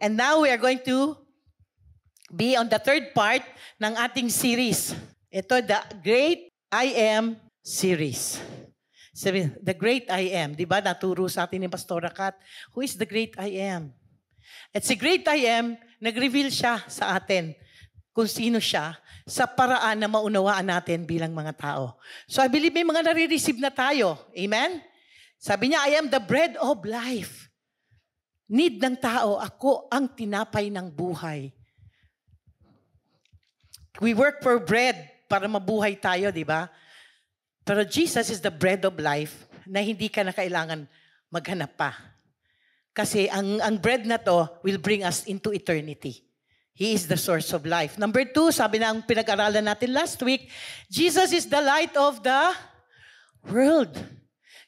And now we are going to be on the third part ng ating series. Ito, the Great I Am series. Sabi, the Great I Am. Di ba naturo sa atin ni Pastor Kat? Who is the Great I Am? At si Great I Am, nag-reveal siya sa atin kung sino siya sa paraan na maunawaan natin bilang mga tao. So I believe may mga nare-receive na tayo. Amen? Sabi niya, I am the bread of life need ng tao, ako ang tinapay ng buhay. We work for bread para mabuhay tayo, di ba? Pero Jesus is the bread of life na hindi ka na kailangan maghanap pa. Kasi ang, ang bread na to will bring us into eternity. He is the source of life. Number two, sabi na ang pinag-aralan natin last week, Jesus is the light of the world.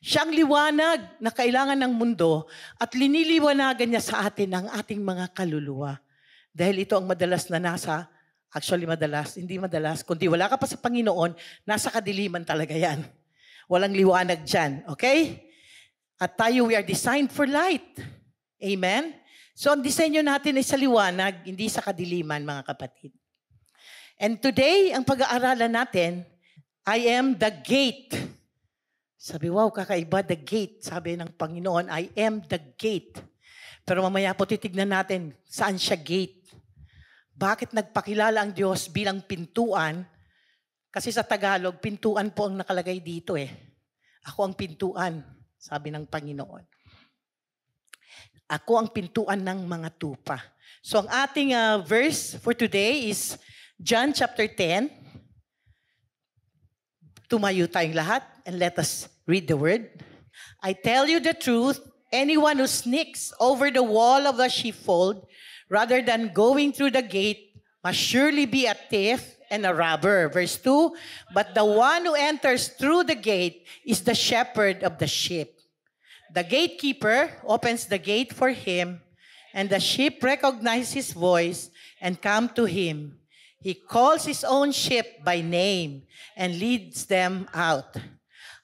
Siyang liwanag na kailangan ng mundo at liniliwanagan niya sa atin ang ating mga kaluluwa. Dahil ito ang madalas na nasa, actually madalas, hindi madalas, kundi wala ka pa sa Panginoon, nasa kadiliman talaga yan. Walang liwanag dyan, okay? At tayo, we are designed for light. Amen? So ang disenyo natin ay sa liwanag, hindi sa kadiliman, mga kapatid. And today, ang pag-aaralan natin, I am the gate. Sabi, wow, kakaiba, the gate. Sabi ng Panginoon, I am the gate. Pero mamaya po titignan natin, saan siya gate? Bakit nagpakilala ang Diyos bilang pintuan? Kasi sa Tagalog, pintuan po ang nakalagay dito eh. Ako ang pintuan, sabi ng Panginoon. Ako ang pintuan ng mga tupa. So ang ating uh, verse for today is John chapter 10. Tumayo tayong lahat and let us Read the word. I tell you the truth, anyone who sneaks over the wall of the sheepfold rather than going through the gate must surely be a thief and a robber. Verse 2 But the one who enters through the gate is the shepherd of the sheep. The gatekeeper opens the gate for him, and the sheep recognize his voice and come to him. He calls his own sheep by name and leads them out.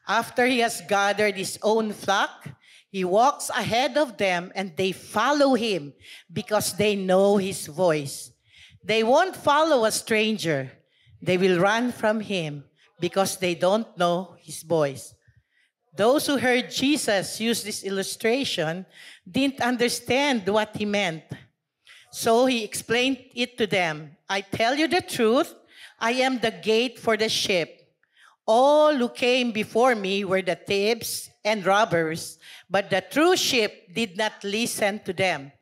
After he has gathered his own flock, he walks ahead of them and they follow him because they know his voice. They won't follow a stranger. They will run from him because they don't know his voice. Those who heard Jesus use this illustration didn't understand what he meant. So he explained it to them. I tell you the truth, I am the gate for the sheep. All who came before me were the thieves and robbers, but the true sheep did not listen to them.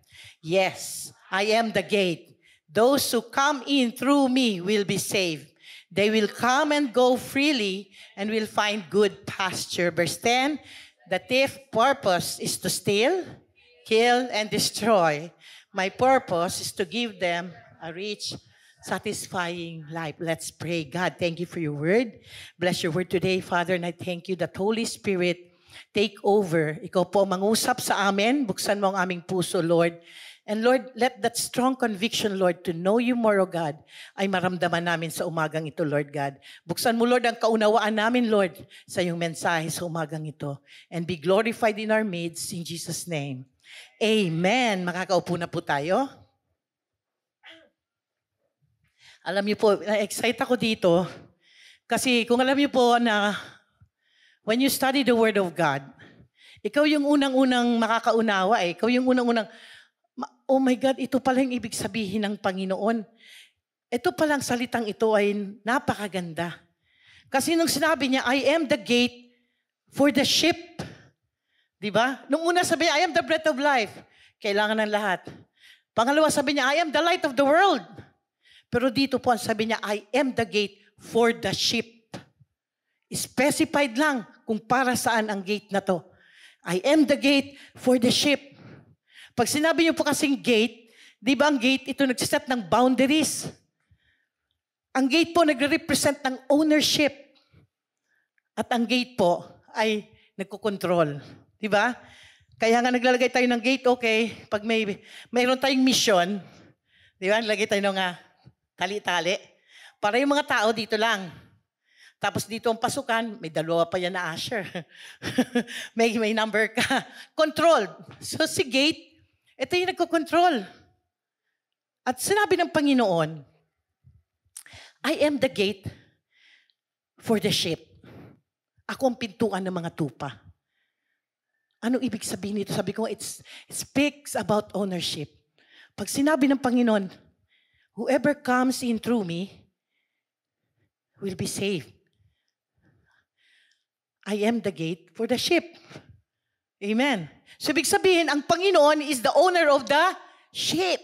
Yes, I am the gate. Those who come in through me will be saved. They will come and go freely and will find good pasture. Verse 10 The thief purpose is to steal, kill, and destroy. My purpose is to give them a rich satisfying life. Let's pray. God, thank you for your word. Bless your word today, Father, and I thank you that Holy Spirit take over. Ikaw po mangusap sa amin. Buksan mo ang aming puso, Lord. And Lord, let that strong conviction, Lord, to know you more, O God, ay maramdaman namin sa umagang ito, Lord God. Buksan mo, Lord, ang kaunawaan namin, Lord, sa iyong mensahe sa umagang ito. And be glorified in our midst, in Jesus' name. Amen. Makakaupo na po tayo. Alam niyo po, na-excite ako dito. Kasi kung alam niyo po na when you study the Word of God, ikaw yung unang-unang makakaunawa eh. Ikaw yung unang-unang, oh my God, ito pala yung ibig sabihin ng Panginoon. Ito palang salitang ito ay napakaganda. Kasi nung sinabi niya, I am the gate for the sheep. Di ba? Nung una sabi niya, I am the bread of life. Kailangan ng lahat. Pangalawa sabi niya, I am the light of the world. Pero dito po ang sabi niya, I am the gate for the sheep. Specified lang kung para saan ang gate na to. I am the gate for the sheep. Pag sinabi niyo po kasing gate, di ba ang gate, ito nagsiset ng boundaries. Ang gate po nagre-represent ng ownership. At ang gate po ay nagkokontrol. Di ba? Kaya nga naglalagay tayo ng gate, okay, pag may, mayroon tayong mission, di ba, Lagay tayo ng uh, Kali-tali. Para yung mga tao dito lang. Tapos dito ang pasukan, may dalawa pa yan na usher. may, may number ka. Control. So si gate, ito yung nagko-control. At sinabi ng Panginoon, I am the gate for the sheep. Ako ang pintuan ng mga tupa. Ano ibig sabihin nito? Sabi ko, it's, it speaks about ownership. Pag sinabi ng Panginoon, Whoever comes in through me will be saved. I am the gate for the sheep. Amen. So, ibig sabihin, ang Panginoon is the owner of the sheep.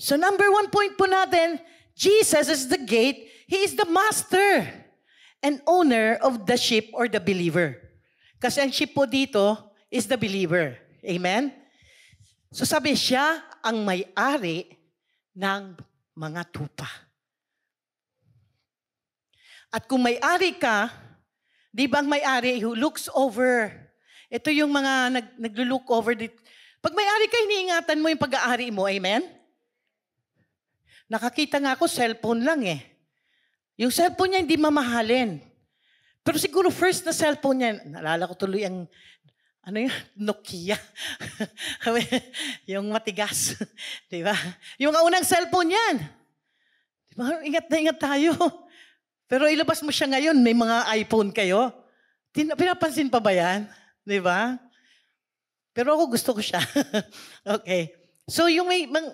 So, number one point po natin, Jesus is the gate. He is the master and owner of the sheep or the believer. Kasi ang sheep po dito is the believer. Amen? So sabi siya ang may-ari ng mga tupa. At kung may-ari ka, di bang may-ari who looks over? Ito yung mga nag, naglo-look over. Dit. Pag may-ari ka, iniingatan mo yung pag-aari mo. Amen? Nakakita nga ako, cellphone lang eh. Yung cellphone niya hindi mamahalin. Pero siguro first na cellphone niya, naalala ko tuloy ang ano yun? Nokia. yung matigas. di ba? Yung unang cellphone yan. Di ba? Ingat na ingat tayo. Pero ilabas mo siya ngayon, may mga iPhone kayo. Tin- pinapansin pa ba yan? Di ba? Pero ako gusto ko siya. okay. So yung may, mang,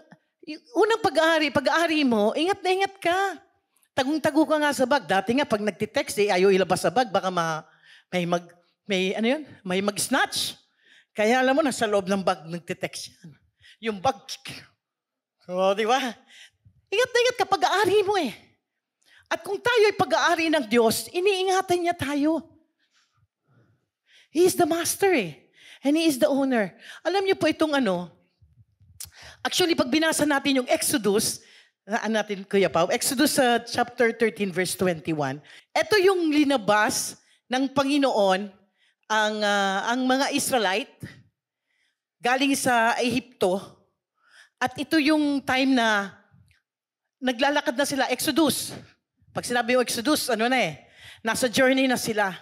yung unang pag-aari, pag-aari mo, ingat na ingat ka. Tagong-tago ka nga sa bag. Dati nga, pag nagtitext, eh, ayaw ilabas sa bag, baka ma, may mag, may, ano yun? May mag-snatch. Kaya alam mo, na sa loob ng bag, nagte-text yan. Yung bag, oh, di ba? Ingat na ingat kapag aari mo eh. At kung tayo ay pag-aari ng Diyos, iniingatan niya tayo. He is the master eh. And He is the owner. Alam niyo po itong ano, actually pag binasa natin yung Exodus, naan natin Kuya Pao, Exodus uh, chapter 13 verse 21, ito yung linabas ng Panginoon ang, uh, ang mga Israelite galing sa Ehipto at ito yung time na naglalakad na sila, Exodus. Pag sinabi yung Exodus, ano na eh, nasa journey na sila.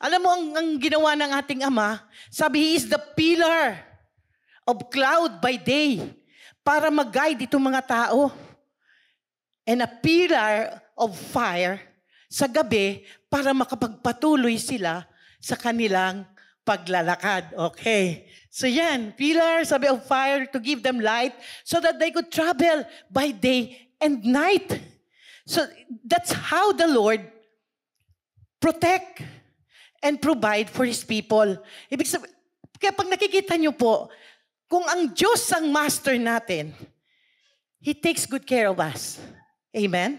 Alam mo ang, ang ginawa ng ating Ama? Sabi, He is the pillar of cloud by day para mag-guide itong mga tao. And a pillar of fire sa gabi para makapagpatuloy sila sa kanilang paglalakad. Okay. So yan, pillars of fire to give them light so that they could travel by day and night. So that's how the Lord protect and provide for His people. Ibig sabihin, kaya pag nakikita nyo po, kung ang Diyos ang master natin, He takes good care of us. Amen?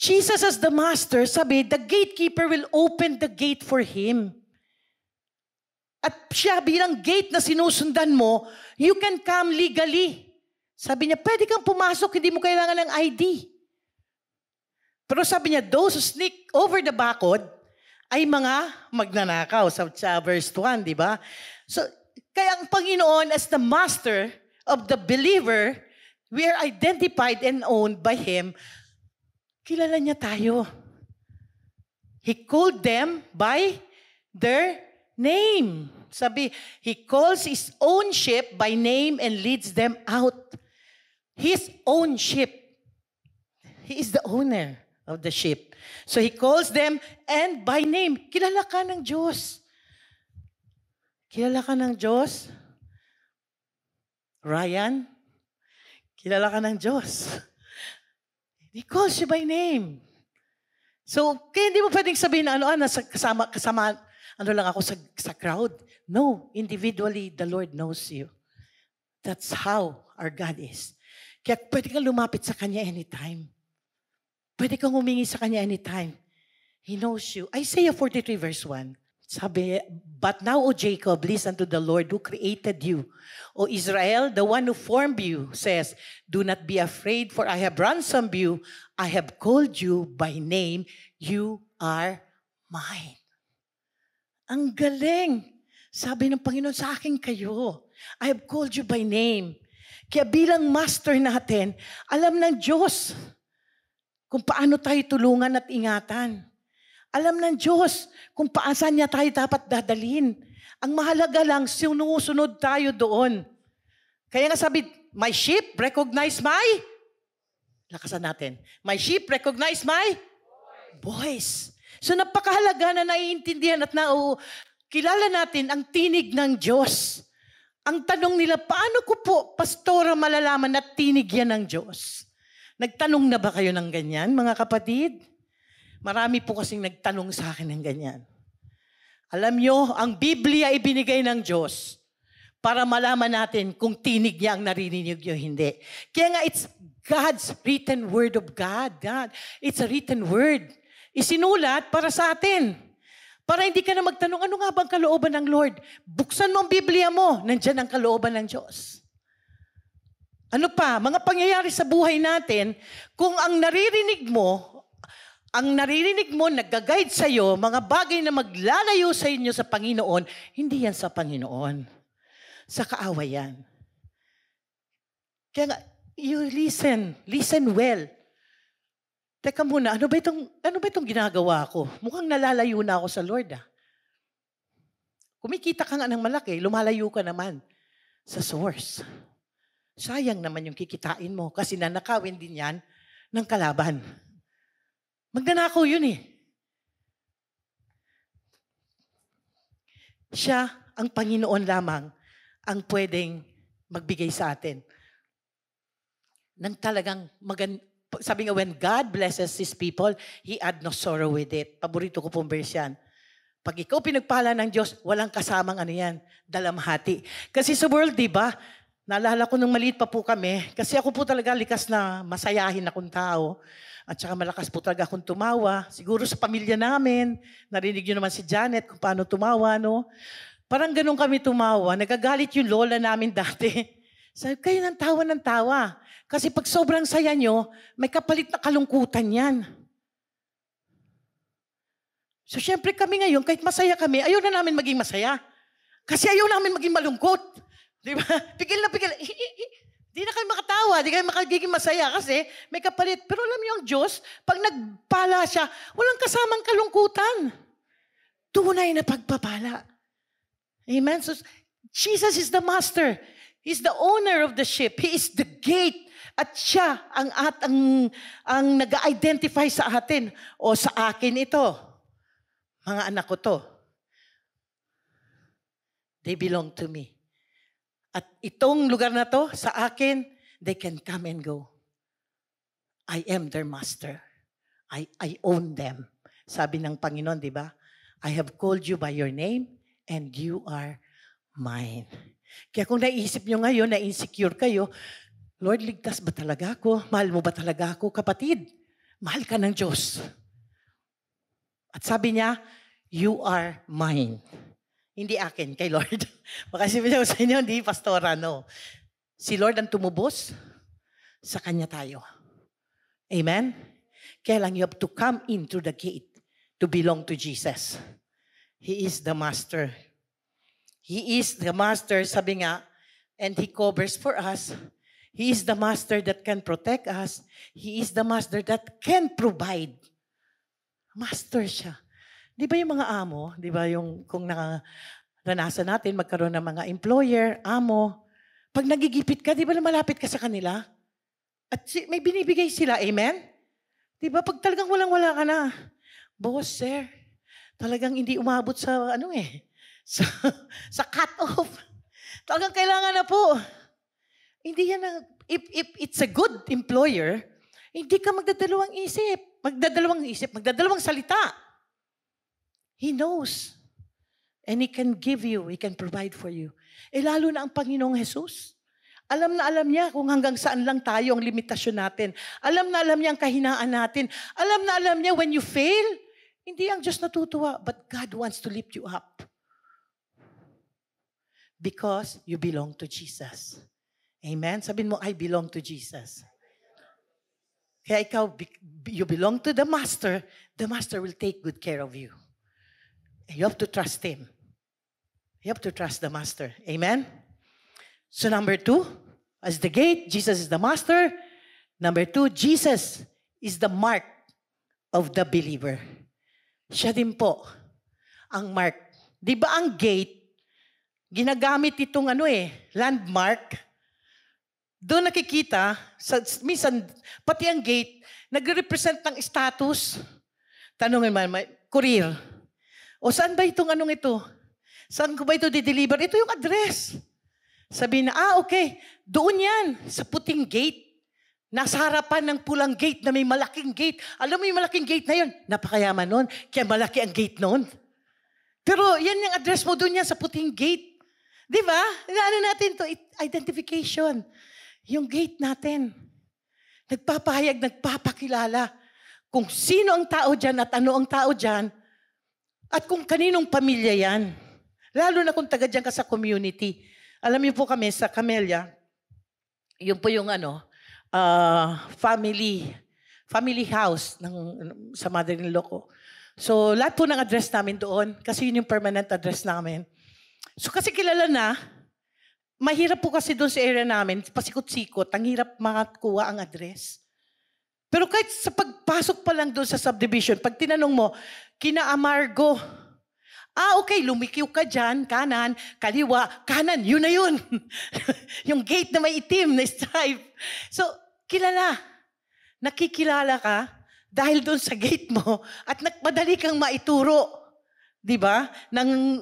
Jesus as the master, sabi, the gatekeeper will open the gate for him. At siya bilang gate na sinusundan mo, you can come legally. Sabi niya, pwede kang pumasok, hindi mo kailangan ng ID. Pero sabi niya, those who sneak over the bakod ay mga magnanakaw. Sa, sa verse 1, di ba? So, kaya ang Panginoon as the master of the believer, we are identified and owned by Him Kilala niya tayo. He called them by their name. Sabi, He calls His own sheep by name and leads them out. His own sheep. He is the owner of the sheep. So He calls them and by name. Kilala ka ng Diyos. Kilala ka ng Diyos? Ryan? Kilala ka ng Diyos. He calls you by name. So, kaya hindi mo pwedeng sabihin na ano, ano, nasa, kasama, kasama, ano lang ako sa, sa crowd. No, individually, the Lord knows you. That's how our God is. Kaya pwede kang lumapit sa Kanya anytime. Pwede kang humingi sa Kanya anytime. He knows you. Isaiah 43 verse 1. Sabi, but now, O Jacob, listen to the Lord who created you. O Israel, the one who formed you, says, Do not be afraid, for I have ransomed you. I have called you by name. You are mine. Ang galing. Sabi ng Panginoon, sa akin kayo. I have called you by name. Kaya bilang master natin, alam ng Diyos kung paano tayo tulungan at ingatan. Alam ng Diyos kung paasan niya tayo dapat dadalhin. Ang mahalaga lang, sinusunod tayo doon. Kaya nga sabi, my sheep recognize my lakasan natin. My sheep recognize my voice. So napakahalaga na naiintindihan at nau kilala natin ang tinig ng Diyos. Ang tanong nila, paano ko po, pastora, malalaman na tinig yan ng Diyos? Nagtanong na ba kayo ng ganyan, mga kapatid? Marami po kasing nagtanong sa akin ng ganyan. Alam nyo, ang Biblia ibinigay ng Diyos para malaman natin kung tinig niya ang narinig niyo hindi. Kaya nga, it's God's written word of God. God. It's a written word. Isinulat para sa atin. Para hindi ka na magtanong, ano nga bang kalooban ng Lord? Buksan mo ang Biblia mo, nandyan ang kalooban ng Diyos. Ano pa, mga pangyayari sa buhay natin, kung ang naririnig mo ang naririnig mo, nag-guide sa iyo, mga bagay na maglalayo sa inyo sa Panginoon, hindi yan sa Panginoon. Sa kaaway yan. Kaya nga, you listen. Listen well. Teka muna, ano ba itong, ano ba itong ginagawa ko? Mukhang nalalayo na ako sa Lord ah. Kumikita ka nga ng malaki, lumalayo ka naman sa source. Sayang naman yung kikitain mo kasi nanakawin din yan ng kalaban. Magnanakaw yun eh. Siya, ang Panginoon lamang, ang pwedeng magbigay sa atin Nang talagang magan sabi nga, when God blesses His people, He add no sorrow with it. Paborito ko pong verse yan. Pag ikaw pinagpala ng Diyos, walang kasamang ano yan, dalamhati. Kasi sa world, di ba, Naalala ko nung maliit pa po kami, kasi ako po talaga likas na masayahin akong tao. At saka malakas po talaga akong tumawa. Siguro sa pamilya namin, narinig nyo naman si Janet kung paano tumawa, no? Parang ganun kami tumawa. Nagagalit yung lola namin dati. Sabi, kayo ng tawa ng tawa. Kasi pag sobrang saya nyo, may kapalit na kalungkutan yan. So, syempre kami ngayon, kahit masaya kami, ayaw na namin maging masaya. Kasi ayaw namin maging malungkot. Di ba? Pigil na pigil. Hindi na kayo makatawa, hindi kayo makagiging masaya kasi may kapalit. Pero alam niyo ang Diyos, pag nagpala siya, walang kasamang kalungkutan. Tunay na pagpapala. Amen? So, Jesus is the master. He's the owner of the ship. He is the gate. At siya ang, at, ang, ang nag-identify sa atin. O sa akin ito. Mga anak ko to. They belong to me. At itong lugar na to, sa akin, they can come and go. I am their master. I, I own them. Sabi ng Panginoon, di ba? I have called you by your name and you are mine. Kaya kung naisip nyo ngayon na insecure kayo, Lord, ligtas ba talaga ako? Mahal mo ba talaga ako, kapatid? Mahal ka ng Diyos. At sabi niya, you are mine. Hindi akin, kay Lord. Baka sabihin ko sa inyo, hindi pastora, no. Si Lord ang tumubos, sa Kanya tayo. Amen? Kaya lang you have to come in through the gate to belong to Jesus. He is the Master. He is the Master, sabi nga, and He covers for us. He is the Master that can protect us. He is the Master that can provide. Master siya. Di ba yung mga amo, di ba yung kung naranasan natin magkaroon ng mga employer, amo, pag nagigipit ka, di ba malapit ka sa kanila? At si, may binibigay sila, amen? Di ba? Pag talagang walang-wala ka na, boss, sir, talagang hindi umabot sa, ano eh, sa, sa cut-off. Talagang kailangan na po. Hindi yan ang, if, if it's a good employer, hindi ka magdadalawang isip. Magdadalawang isip, magdadalawang salita. He knows. And He can give you, He can provide for you. Eh lalo na ang Panginoong Jesus. Alam na alam niya kung hanggang saan lang tayo ang limitasyon natin. Alam na alam niya ang kahinaan natin. Alam na alam niya when you fail, hindi ang Diyos natutuwa, but God wants to lift you up. Because you belong to Jesus. Amen? Sabihin mo, I belong to Jesus. Kaya ikaw, you belong to the Master, the Master will take good care of you. You have to trust Him. You have to trust the Master. Amen? So, number two, as the gate, Jesus is the Master. Number two, Jesus is the mark of the believer. Siya din po ang mark. Di ba ang gate, ginagamit itong ano eh, landmark. Doon nakikita, sa, minsan, pati ang gate, nagre-represent ng status. Tanungin mo, may, career o saan ba itong anong ito? Saan ko ba ito dideliver? Ito yung address. Sabi na, ah, okay, doon yan, sa puting gate. Nasa harapan ng pulang gate na may malaking gate. Alam mo yung malaking gate na yun? Napakayaman noon, Kaya malaki ang gate noon. Pero yan yung address mo doon yan sa puting gate. Di ba? Ano natin to? Identification. Yung gate natin. Nagpapahayag, nagpapakilala. Kung sino ang tao dyan at ano ang tao dyan, at kung kaninong pamilya yan. Lalo na kung taga dyan ka sa community. Alam niyo po kami sa Camellia, yun po yung ano, uh, family, family house ng, sa mother-in-law ko. So, lahat po ng address namin doon kasi yun yung permanent address namin. So, kasi kilala na, mahirap po kasi doon sa area namin, pasikot-sikot, ang hirap makakuha ang address. Pero kahit sa pagpasok pa lang doon sa subdivision, pag tinanong mo, kina Amargo. Ah, okay, lumikiw ka dyan, kanan, kaliwa, kanan, yun na yun. yung gate na may itim na stripe. So, kilala. Nakikilala ka dahil doon sa gate mo at nagmadali kang maituro. Di ba? Nang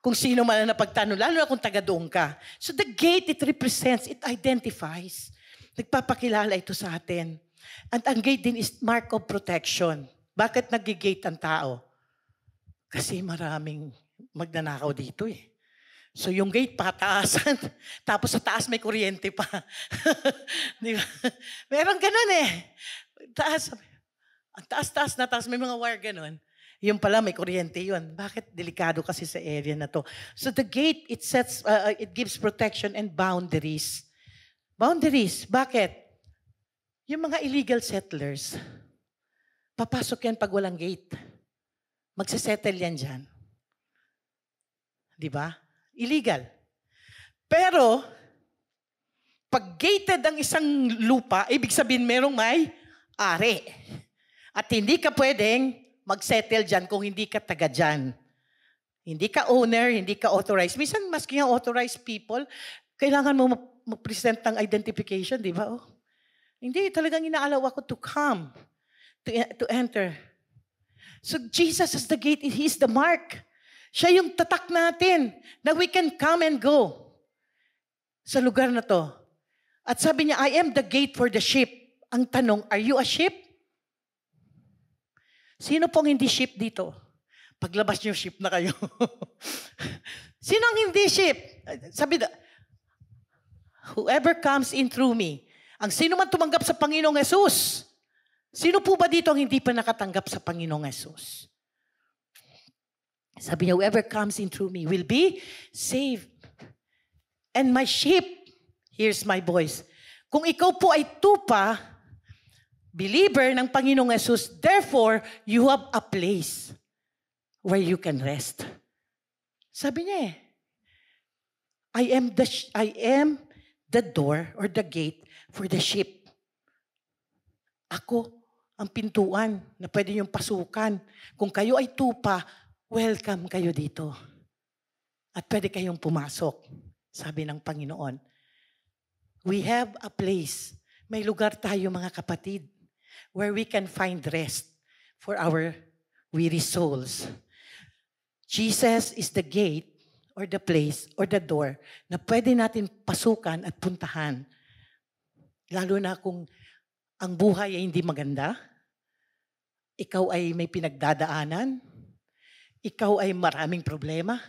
kung sino man ang napagtanong, lalo na kung taga doon ka. So the gate, it represents, it identifies. Nagpapakilala ito sa atin. And ang gate din is mark of protection. Bakit nagigate ang tao? Kasi maraming magnanakaw dito eh. So yung gate pataasan, tapos sa taas may kuryente pa. Di ba? Meron ganun eh. Taas, ang taas-taas na taas, may mga wire ganun. Yung pala, may kuryente yun. Bakit? Delikado kasi sa area na to. So the gate, it sets, uh, uh it gives protection and boundaries. Boundaries. Bakit? Yung mga illegal settlers, Papasok yan pag walang gate. Magsisettle yan dyan. Di ba? Illegal. Pero, pag gated ang isang lupa, ibig sabihin merong may ari. At hindi ka pwedeng magsettle dyan kung hindi ka taga dyan. Hindi ka owner, hindi ka authorized. Minsan, maski nga authorized people, kailangan mo mag-present ng identification, di ba? Oh. Hindi, talagang inaalaw ako to come to, to enter. So Jesus is the gate. He is the mark. Siya yung tatak natin na we can come and go sa lugar na to. At sabi niya, I am the gate for the sheep. Ang tanong, are you a sheep? Sino pong hindi sheep dito? Paglabas niyo, sheep na kayo. Sino ang hindi sheep? Sabi na, whoever comes in through me, ang sino man tumanggap sa Panginoong Yesus, Sino po ba dito ang hindi pa nakatanggap sa Panginoong Jesus? Sabi niya, whoever comes in through me will be saved. And my sheep hears my voice. Kung ikaw po ay tupa, believer ng Panginoong Jesus, therefore, you have a place where you can rest. Sabi niya eh, I am the, I am the door or the gate for the sheep. Ako ang pintuan na pwede niyong pasukan. Kung kayo ay tupa, welcome kayo dito. At pwede kayong pumasok, sabi ng Panginoon. We have a place. May lugar tayo mga kapatid where we can find rest for our weary souls. Jesus is the gate or the place or the door na pwede natin pasukan at puntahan. Lalo na kung ang buhay ay hindi maganda, ikaw ay may pinagdadaanan, ikaw ay maraming problema.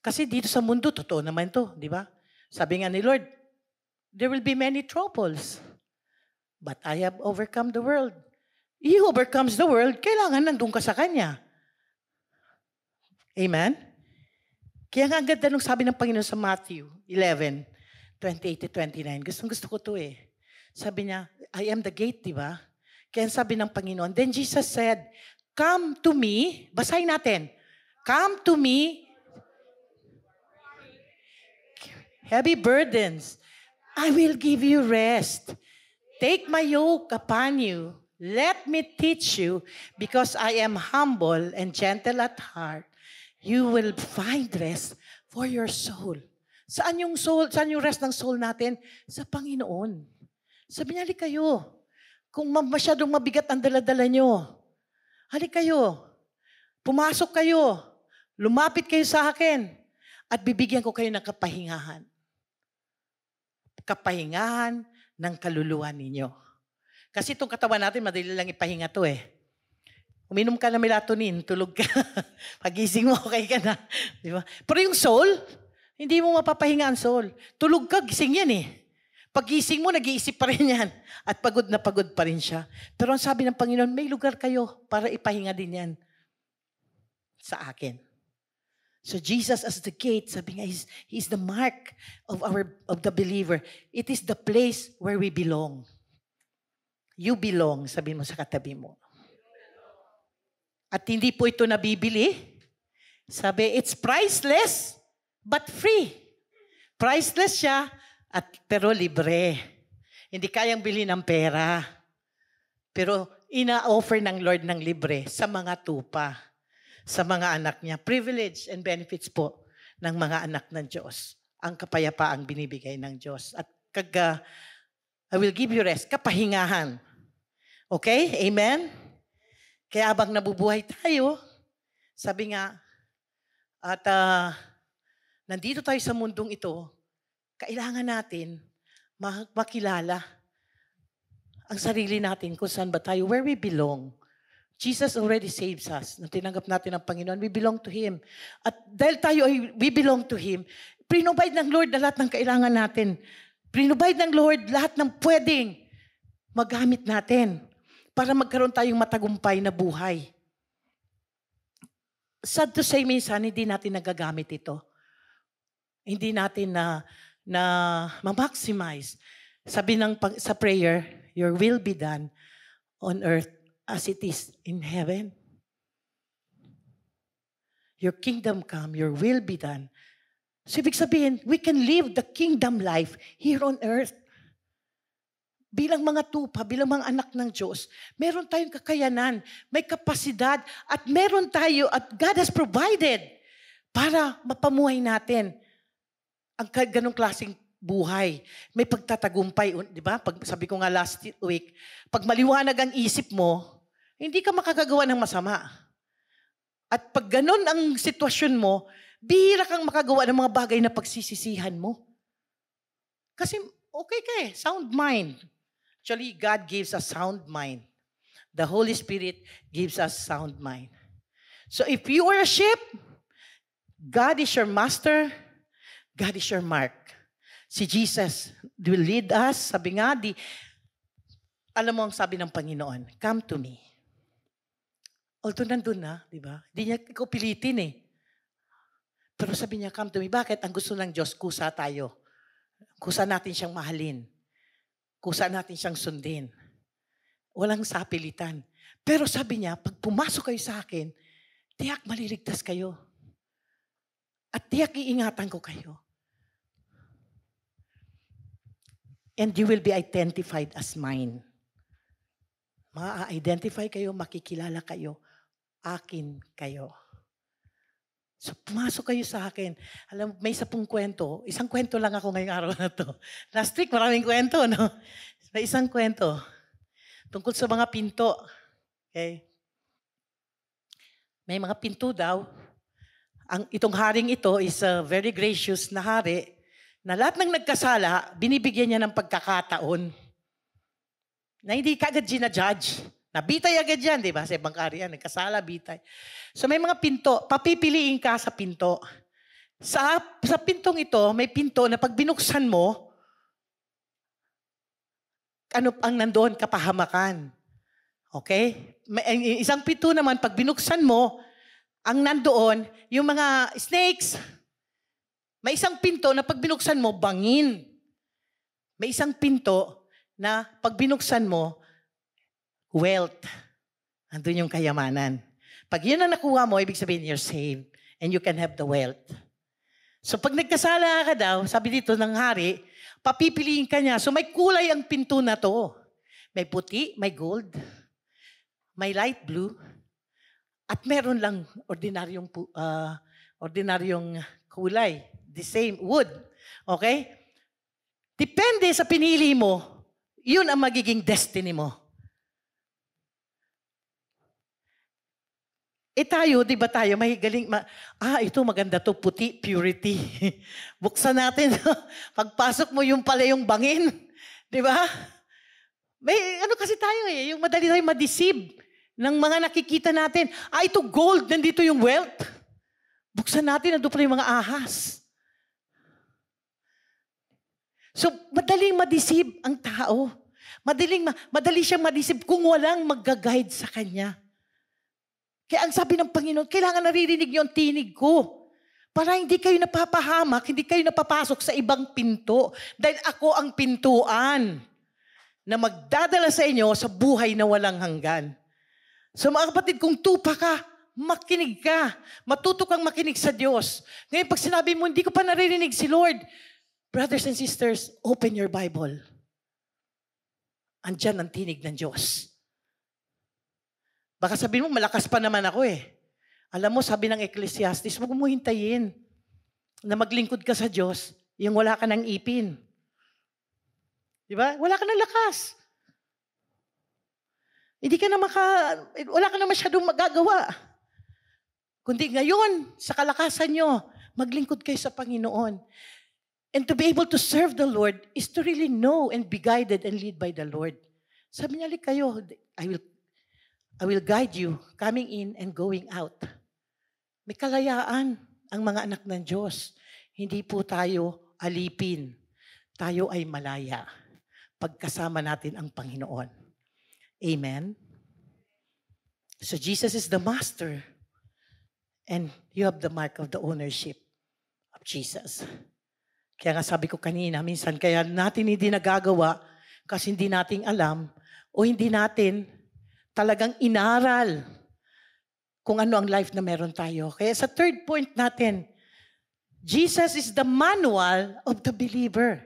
Kasi dito sa mundo, totoo naman to, di ba? Sabi nga ni Lord, there will be many troubles, but I have overcome the world. He overcomes the world, kailangan nandun ka sa Kanya. Amen? Kaya nga ang ganda nung sabi ng Panginoon sa Matthew 11, 28-29. Gustong gusto ko to eh. Sabi niya, I am the gate, di ba? Kaya sabi ng Panginoon, then Jesus said, Come to me, basahin natin, Come to me, heavy burdens. I will give you rest. Take my yoke upon you. Let me teach you, because I am humble and gentle at heart. You will find rest for your soul. Saan yung soul? Saan yung rest ng soul natin? Sa Panginoon. Sabi niya, halik kayo. Kung masyadong mabigat ang daladala niyo, halik kayo. Pumasok kayo. Lumapit kayo sa akin. At bibigyan ko kayo ng kapahingahan. Kapahingahan ng kaluluwa ninyo. Kasi itong katawan natin, madali lang ipahinga to eh. Uminom ka na melatonin, tulog ka. Pagising mo, okay ka na. Di ba? Pero yung soul, hindi mo mapapahinga ang soul. Tulog ka, gising yan eh. Pagising mo, nag-iisip pa rin yan. At pagod na pagod pa rin siya. Pero ang sabi ng Panginoon, may lugar kayo para ipahinga din yan sa akin. So Jesus as the gate, sabi nga, he's, he's the mark of, our, of the believer. It is the place where we belong. You belong, sabi mo sa katabi mo. At hindi po ito nabibili. Sabi, it's priceless, but free. Priceless siya, at, pero libre. Hindi kayang bilhin ng pera. Pero ina-offer ng Lord ng libre sa mga tupa, sa mga anak niya. Privilege and benefits po ng mga anak ng Diyos. Ang kapayapaang binibigay ng Diyos. At kag, uh, I will give you rest, kapahingahan. Okay? Amen? Kaya abang nabubuhay tayo, sabi nga, at uh, nandito tayo sa mundong ito, kailangan natin makilala ang sarili natin kung saan ba tayo, where we belong. Jesus already saves us. Nang tinanggap natin ang Panginoon, we belong to Him. At dahil tayo ay we belong to Him, prinovide ng Lord na lahat ng kailangan natin. Prinovide ng Lord lahat ng pwedeng magamit natin para magkaroon tayong matagumpay na buhay. Sad to say, minsan hindi natin nagagamit ito. Hindi natin na uh, na ma-maximize. Sabi ng sa prayer, your will be done on earth as it is in heaven. Your kingdom come, your will be done. So ibig sabihin, we can live the kingdom life here on earth. Bilang mga tupa, bilang mga anak ng Diyos, meron tayong kakayanan, may kapasidad, at meron tayo, at God has provided para mapamuhay natin ang ganong klaseng buhay. May pagtatagumpay, di ba? Pag, sabi ko nga last week, pag maliwanag ang isip mo, hindi ka makakagawa ng masama. At pag ganon ang sitwasyon mo, bihira kang makagawa ng mga bagay na pagsisisihan mo. Kasi okay ka eh, sound mind. Actually, God gives a sound mind. The Holy Spirit gives us sound mind. So if you are a sheep, God is your master, God is your mark. Si Jesus will lead us. Sabi nga, di, alam mo ang sabi ng Panginoon, come to me. Although nandun na, di ba? Hindi niya ikaw pilitin eh. Pero sabi niya, come to me. Bakit? Ang gusto ng Diyos, kusa tayo. Kusa natin siyang mahalin. Kusa natin siyang sundin. Walang sapilitan. Pero sabi niya, pag pumasok kayo sa akin, tiyak maliligtas kayo. At tiyak iingatan ko kayo. and you will be identified as mine. Ma-identify kayo, makikilala kayo, akin kayo. So, pumasok kayo sa akin. Alam, may isa pong kwento. Isang kwento lang ako ngayong araw na to. Last week, maraming kwento, no? May isang kwento. Tungkol sa mga pinto. Okay? May mga pinto daw. Ang, itong haring ito is a very gracious na hari na lahat ng nagkasala, binibigyan niya ng pagkakataon na hindi kagad judge Nabitay agad yan, di ba? Sa ibang karya, nagkasala, bitay. So may mga pinto, papipiliin ka sa pinto. Sa, sa pintong ito, may pinto na pag binuksan mo, ano ang nandoon, kapahamakan. Okay? May, isang pinto naman, pag binuksan mo, ang nandoon, yung mga snakes, may isang pinto na pag binuksan mo, bangin. May isang pinto na pag binuksan mo, wealth. Andun yung kayamanan. Pag yun ang nakuha mo, ibig sabihin you're saved and you can have the wealth. So pag nagkasala ka daw, sabi dito ng hari, papipiliin ka niya. So may kulay ang pinto na to. May puti, may gold, may light blue, at meron lang ordinaryong, uh, ordinaryong kulay the same wood. Okay? Depende sa pinili mo, yun ang magiging destiny mo. Eh tayo, di ba tayo, may galing, ma ah, ito maganda to, puti, purity. Buksan natin. Pagpasok mo yung pala yung bangin. Di ba? May ano kasi tayo eh, yung madali tayong ma-deceive ng mga nakikita natin. Ah, ito gold, nandito yung wealth. Buksan natin, nandito pala yung mga ahas. So, madaling madisib ang tao. Madaling, madali siyang madisib kung walang mag-guide sa kanya. Kaya ang sabi ng Panginoon, kailangan naririnig niyo ang tinig ko. Para hindi kayo napapahamak, hindi kayo napapasok sa ibang pinto. Dahil ako ang pintuan na magdadala sa inyo sa buhay na walang hanggan. So mga kapatid, kung tupa ka, makinig ka. Matuto kang makinig sa Diyos. Ngayon, pag sinabi mo, hindi ko pa naririnig si Lord, Brothers and sisters, open your Bible. Andiyan ang tinig ng Diyos. Baka sabihin mo, malakas pa naman ako eh. Alam mo, sabi ng Ecclesiastes, huwag mo hintayin na maglingkod ka sa Diyos yung wala ka ng ipin. Di ba? Wala ka ng lakas. Hindi ka na maka, wala ka na masyadong magagawa. Kundi ngayon, sa kalakasan nyo, maglingkod kayo sa Panginoon. And to be able to serve the Lord is to really know and be guided and lead by the Lord. Sabi niya, kayo, I will, I will guide you coming in and going out. May kalayaan ang mga anak ng Diyos. Hindi po tayo alipin. Tayo ay malaya pagkasama natin ang Panginoon. Amen? So Jesus is the master and you have the mark of the ownership of Jesus. Kaya nga sabi ko kanina, minsan kaya natin hindi nagagawa kasi hindi natin alam o hindi natin talagang inaral kung ano ang life na meron tayo. Kaya sa third point natin, Jesus is the manual of the believer.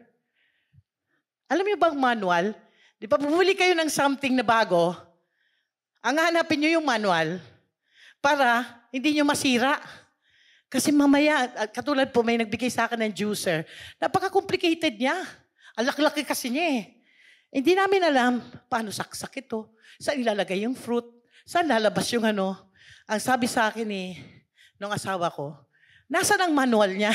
Alam niyo bang manual? Di ba, bumuli kayo ng something na bago, ang hanapin niyo yung manual para hindi niyo masira. Kasi mamaya, katulad po may nagbigay sa akin ng juicer, napaka-complicated niya. Ang laki-laki kasi niya eh. Hindi namin alam paano saksak ito, saan ilalagay yung fruit, saan lalabas yung ano. Ang sabi sa akin eh, nung asawa ko, nasa ang manual niya?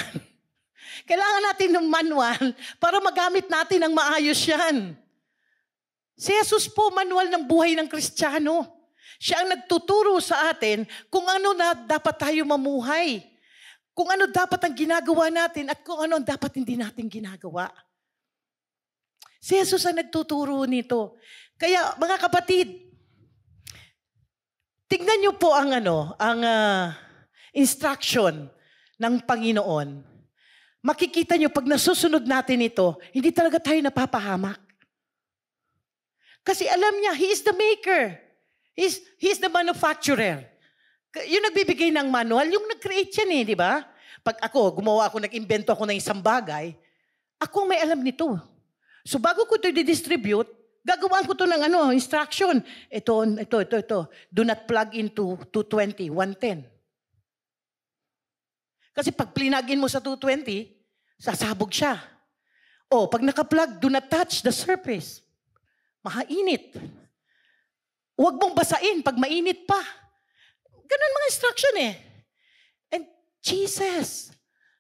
Kailangan natin ng manual para magamit natin ng maayos yan. Si Jesus po, manual ng buhay ng Kristiyano. Siya ang nagtuturo sa atin kung ano na dapat tayo mamuhay kung ano dapat ang ginagawa natin at kung ano ang dapat hindi natin ginagawa. Si Jesus ang nagtuturo nito. Kaya mga kapatid, tignan niyo po ang ano, ang uh, instruction ng Panginoon. Makikita niyo pag nasusunod natin ito, hindi talaga tayo napapahamak. Kasi alam niya, He is the maker. He is, he is the manufacturer. Yung nagbibigay ng manual, yung nag-create yan eh, di ba? Pag ako, gumawa ako, nag-invento ako ng isang bagay, ako may alam nito. So bago ko ito i-distribute, gagawin ko to ng ano, instruction. Ito, ito, ito, ito. Do not plug into 220, 110. Kasi pag plinagin mo sa 220, sasabog siya. O, pag nakaplug, do not touch the surface. Mahainit. Huwag mong basain pag mainit pa. Ganun mga instruction eh. Jesus.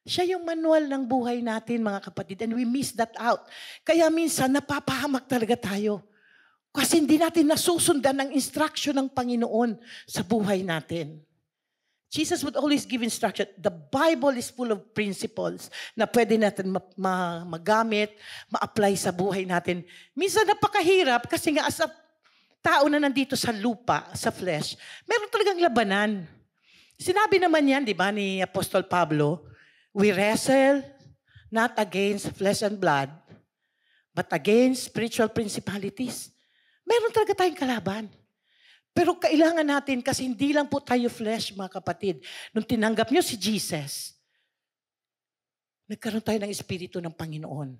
Siya yung manual ng buhay natin, mga kapatid. And we miss that out. Kaya minsan, napapahamak talaga tayo. Kasi hindi natin nasusundan ang instruction ng Panginoon sa buhay natin. Jesus would always give instruction. The Bible is full of principles na pwede natin ma- ma- magamit, ma-apply sa buhay natin. Minsan napakahirap kasi nga as a tao na nandito sa lupa, sa flesh, meron talagang labanan Sinabi naman yan, di ba, ni Apostol Pablo, we wrestle not against flesh and blood, but against spiritual principalities. Meron talaga tayong kalaban. Pero kailangan natin, kasi hindi lang po tayo flesh, mga kapatid. Nung tinanggap nyo si Jesus, nagkaroon tayo ng Espiritu ng Panginoon.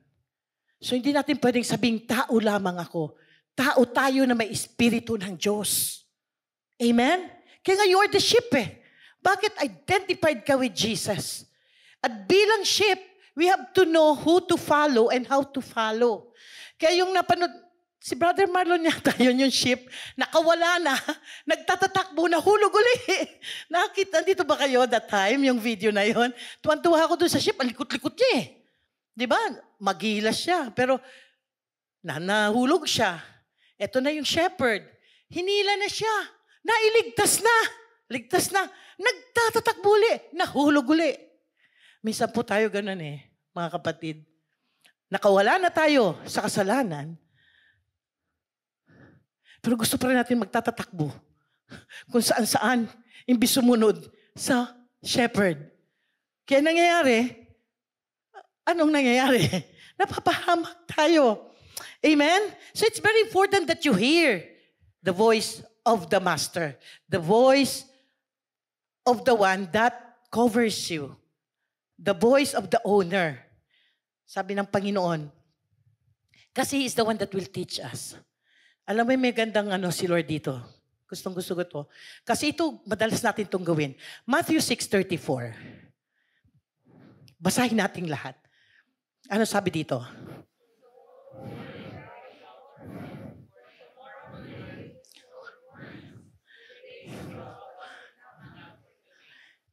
So hindi natin pwedeng sabing, tao lamang ako. Tao tayo na may Espiritu ng Diyos. Amen? Kaya nga, you are the sheep eh. Bakit identified ka with Jesus? At bilang sheep, we have to know who to follow and how to follow. Kaya yung napanood, si Brother Marlon yata, yun yung sheep, nakawala na, nagtatatakbo, na, hulog uli. Nakita, dito ba kayo that time, yung video na yon? Tuwan-tuwa ako doon sa ship, alikot-likot niya eh. Di ba? Magilas siya. Pero, na siya. Ito na yung shepherd. Hinila na siya. Nailigtas na. Ligtas na. Nagtatatakbo uli. Nahulog uli. Minsan po tayo ganun eh, mga kapatid. Nakawala na tayo sa kasalanan. Pero gusto pa rin natin magtatatakbo. Kung saan-saan, imbis sumunod sa shepherd. Kaya nangyayari, anong nangyayari? Napapahamak tayo. Amen? So it's very important that you hear the voice of the Master. The voice of the one that covers you. The voice of the owner. Sabi ng Panginoon. Kasi He is the one that will teach us. Alam mo, may gandang ano si Lord dito. Gustong gusto ko to. Kasi ito, madalas natin itong gawin. Matthew 6.34. Basahin natin lahat. Ano sabi dito?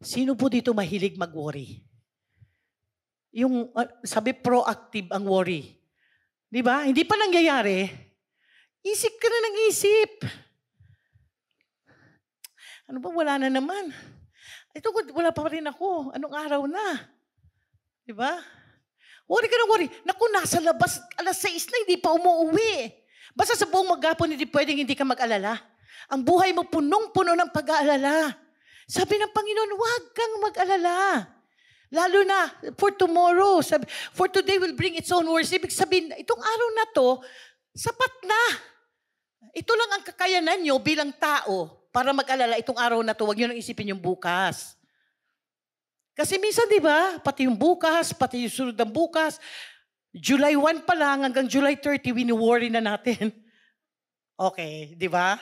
Sino po dito mahilig mag-worry? Yung uh, sabi proactive ang worry. 'Di ba? Hindi pa nangyayari. Isip ka na ng isip. Ano ba wala na naman? Ito ko wala pa rin ako. Anong araw na? 'Di ba? Worry ka na worry. Naku, nasa labas, alas 6 na, hindi pa umuwi. Basta sa buong maghapon, hindi pwedeng hindi ka mag-alala. Ang buhay mo punong-puno ng pag-aalala. Sabi ng Panginoon, huwag kang mag-alala. Lalo na for tomorrow. Sabi, for today will bring its own worries. Ibig sabihin, itong araw na to, sapat na. Ito lang ang kakayanan nyo bilang tao para mag-alala itong araw na to. Huwag nyo nang isipin yung bukas. Kasi minsan, di ba, pati yung bukas, pati yung sunod ng bukas, July 1 pa lang hanggang July 30, wini-worry na natin. Okay, di ba?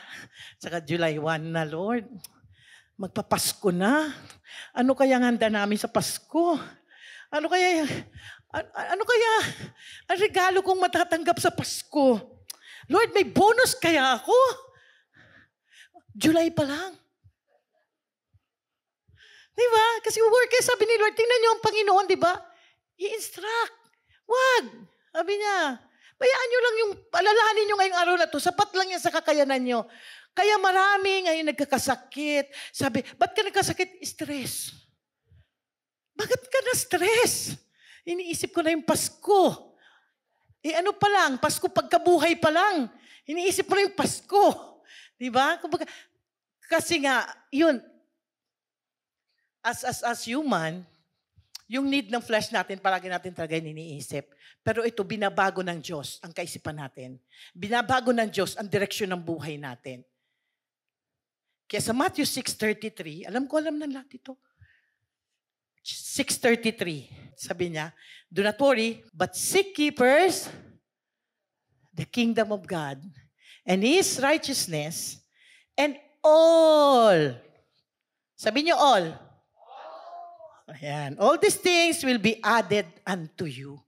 Saka July 1 na, Lord, Magpapasko na. Ano kaya ang handa namin sa Pasko? Ano kaya, ano kaya ang regalo kong matatanggap sa Pasko? Lord, may bonus kaya ako? July pa lang. Di ba? Kasi work eh, sabi ni Lord, tingnan niyo ang Panginoon, di ba? I-instruct. Wag. Sabi niya, bayaan niyo lang yung, alalahanin niyo ngayong araw na to, sapat lang yan sa kakayanan niyo. Kaya marami ngayon nagkakasakit. Sabi, ba't ka nagkasakit? Stress. Bakit ka na-stress? Iniisip ko na yung Pasko. Eh ano pa lang, Pasko pagkabuhay pa lang. Iniisip mo na yung Pasko. Di ba? kasi nga, yun, as, as, as human, yung need ng flesh natin, palagi natin talaga iniisip. Pero ito, binabago ng Diyos ang kaisipan natin. Binabago ng Diyos ang direksyon ng buhay natin. Kaya sa Matthew 6.33, alam ko alam ng lahat ito. 6.33, sabi niya, Do not worry, but seek keepers the kingdom of God and His righteousness and all. Sabi niyo all. Ayan. All these things will be added unto you.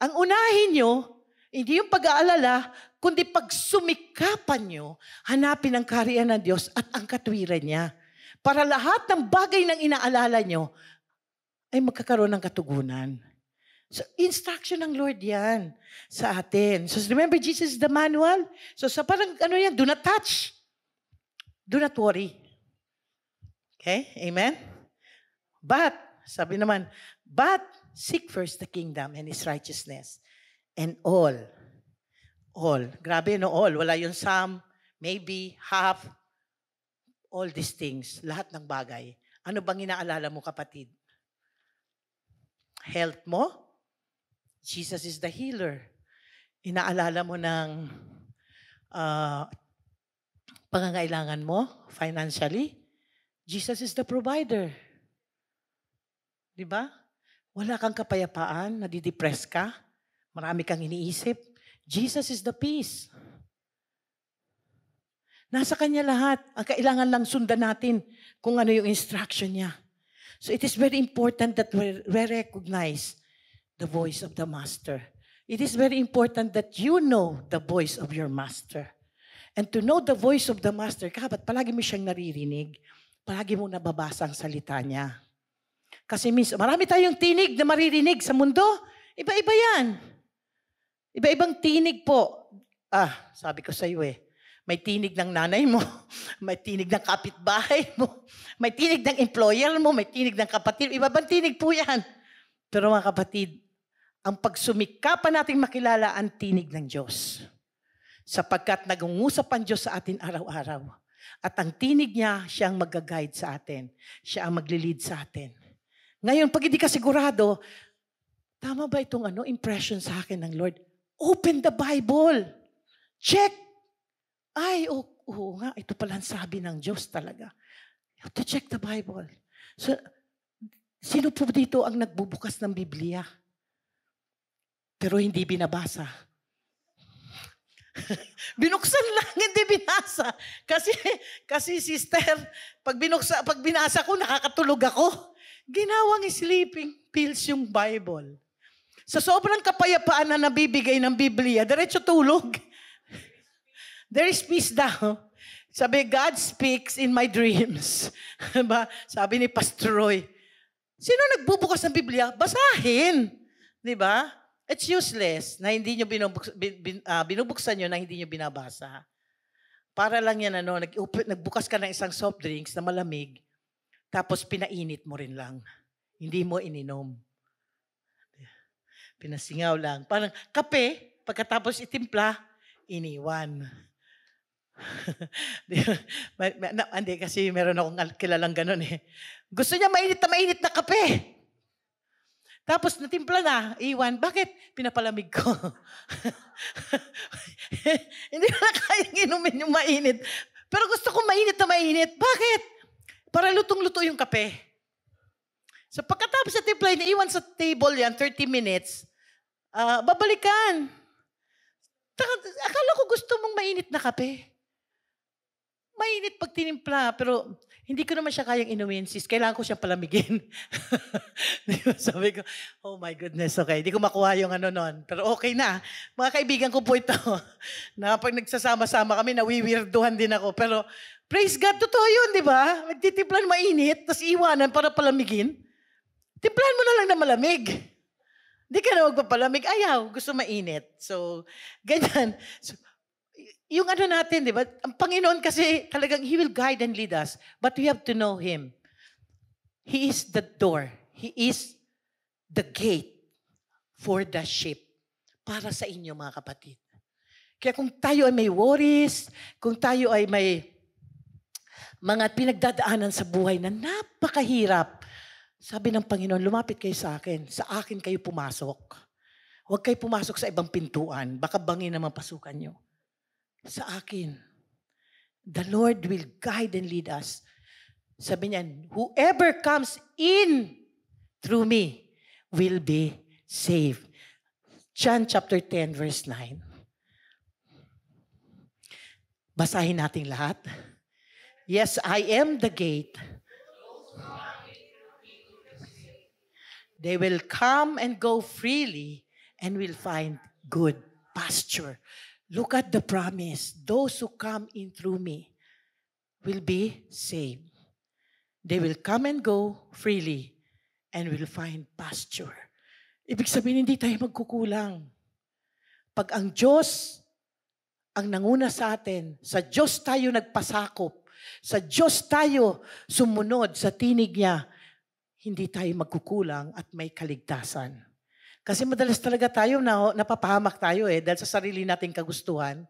Ang unahin niyo, hindi yung pag-aalala, kundi pag sumikapan nyo, hanapin ang karya ng Diyos at ang katwiran niya. Para lahat ng bagay ng inaalala nyo ay magkakaroon ng katugunan. So, instruction ng Lord yan sa atin. So, remember, Jesus is the manual. So, sa parang ano yan, do not touch. Do not worry. Okay? Amen? But, sabi naman, but seek first the kingdom and His righteousness and all. All. Grabe no, all. Wala yung some, maybe, half, all these things, lahat ng bagay. Ano bang inaalala mo, kapatid? Health mo? Jesus is the healer. Inaalala mo ng uh, pangangailangan mo financially? Jesus is the provider. Di ba? Wala kang kapayapaan, nadidepress ka, Marami kang iniisip. Jesus is the peace. Nasa Kanya lahat. Ang kailangan lang sundan natin kung ano yung instruction niya. So it is very important that we recognize the voice of the Master. It is very important that you know the voice of your Master. And to know the voice of the Master, kapat palagi mo siyang naririnig, palagi mo nababasa ang salita niya. Kasi minsan, marami tayong tinig na maririnig sa mundo. Iba-iba yan. Iba-ibang tinig po. Ah, sabi ko sa iyo eh. May tinig ng nanay mo, may tinig ng kapitbahay mo, may tinig ng employer mo, may tinig ng kapatid. Iba-ibang tinig po yan. Pero mga kapatid, ang pagsumikapan nating makilala ang tinig ng Diyos. Sapagkat nagungusap ang Diyos sa atin araw-araw. At ang tinig niya, siya ang mag-guide sa atin. Siya ang maglilid sa atin. Ngayon, pag hindi ka sigurado, tama ba itong ano, impression sa akin ng Lord? Open the Bible. Check. Ay, oo, oo nga, ito pala ang sabi ng Diyos talaga. You have to check the Bible. So, sino po dito ang nagbubukas ng Biblia? Pero hindi binabasa. binuksan lang, hindi binasa. Kasi, kasi sister, pag, binuksa, pag binasa ko, nakakatulog ako. Ginawang sleeping pills yung Bible. Sa sobrang kapayapaan na nabibigay ng Biblia, diretso tulog. There is peace daw. Sabi, God speaks in my dreams. ba? Diba? Sabi ni Pastor Roy, sino nagbubukas ng Biblia? Basahin. Di ba? It's useless na hindi nyo binubuksan, bin, uh, ah, binubuksan nyo na hindi nyo binabasa. Para lang yan, ano, nag, nagbukas ka ng isang soft drinks na malamig, tapos pinainit mo rin lang. Hindi mo ininom. Pinasingaw lang. Parang kape, pagkatapos itimpla, iniwan. Hindi, kasi meron akong kilalang ganun eh. Gusto niya mainit na mainit na kape. Tapos natimpla na, iwan. Bakit? Pinapalamig ko. Hindi ko na kayang inumin yung mainit. Pero gusto ko mainit na mainit. Bakit? Para lutong-luto yung kape. So pagkatapos sa timpla, iniwan sa table yan, 30 minutes uh, babalikan. Akala ko gusto mong mainit na kape. Mainit pag tinimpla, pero hindi ko naman siya kayang inumin, sis. Kailangan ko siyang palamigin. Sabi ko, oh my goodness, okay. Hindi ko makuha yung ano nun. Pero okay na. Mga kaibigan ko po ito. na pag nagsasama-sama kami, nawiwirduhan din ako. Pero praise God, totoo yun, di ba? Magtitiplan mainit, tapos iwanan para palamigin. Timplan mo na lang na malamig. Hindi ka na magpapalamig. Ayaw, gusto mainit. So, ganyan. So, yung ano natin, di ba? Ang Panginoon kasi talagang He will guide and lead us. But we have to know Him. He is the door. He is the gate for the sheep. Para sa inyo, mga kapatid. Kaya kung tayo ay may worries, kung tayo ay may mga pinagdadaanan sa buhay na napakahirap, sabi ng Panginoon, lumapit kayo sa akin. Sa akin kayo pumasok. Huwag kayo pumasok sa ibang pintuan. Baka bangin naman pasukan nyo. Sa akin. The Lord will guide and lead us. Sabi niya, whoever comes in through me will be saved. John chapter 10 verse 9. Basahin natin lahat. Yes, I am the gate. They will come and go freely and will find good pasture. Look at the promise. Those who come in through me will be saved. They will come and go freely and will find pasture. Ibig sabihin, hindi tayo magkukulang. Pag ang Diyos ang nanguna sa atin, sa Diyos tayo nagpasakop, sa Diyos tayo sumunod sa tinig niya, hindi tayo magkukulang at may kaligtasan. Kasi madalas talaga tayo na napapahamak tayo eh dahil sa sarili nating kagustuhan.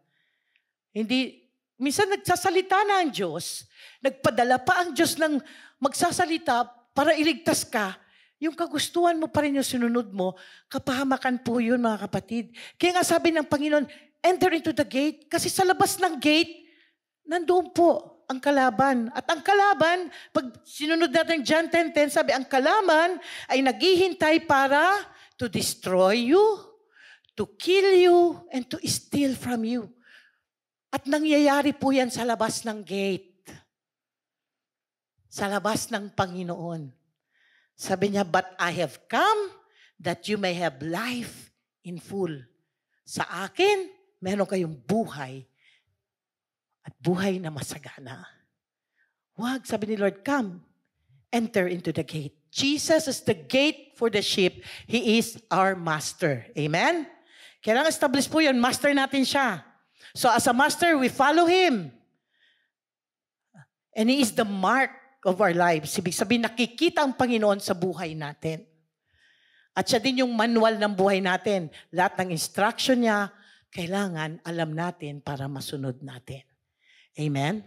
Hindi minsan nagsasalita na ang Diyos, nagpadala pa ang Diyos ng magsasalita para iligtas ka, yung kagustuhan mo pa rin yung sinunod mo, kapahamakan po yun mga kapatid. Kaya nga sabi ng Panginoon, enter into the gate, kasi sa labas ng gate, nandoon po ang kalaban. At ang kalaban, pag sinunod natin John 10.10, sabi, ang kalaman ay naghihintay para to destroy you, to kill you, and to steal from you. At nangyayari po yan sa labas ng gate. Sa labas ng Panginoon. Sabi niya, But I have come that you may have life in full. Sa akin, meron kayong buhay at buhay na masagana. Wag, sabi ni Lord, come, enter into the gate. Jesus is the gate for the sheep. He is our master. Amen? Kailangan establish po yun, master natin siya. So as a master, we follow Him. And He is the mark of our lives. Ibig sabihin, nakikita ang Panginoon sa buhay natin. At siya din yung manual ng buhay natin. Lahat ng instruction niya, kailangan alam natin para masunod natin. Amen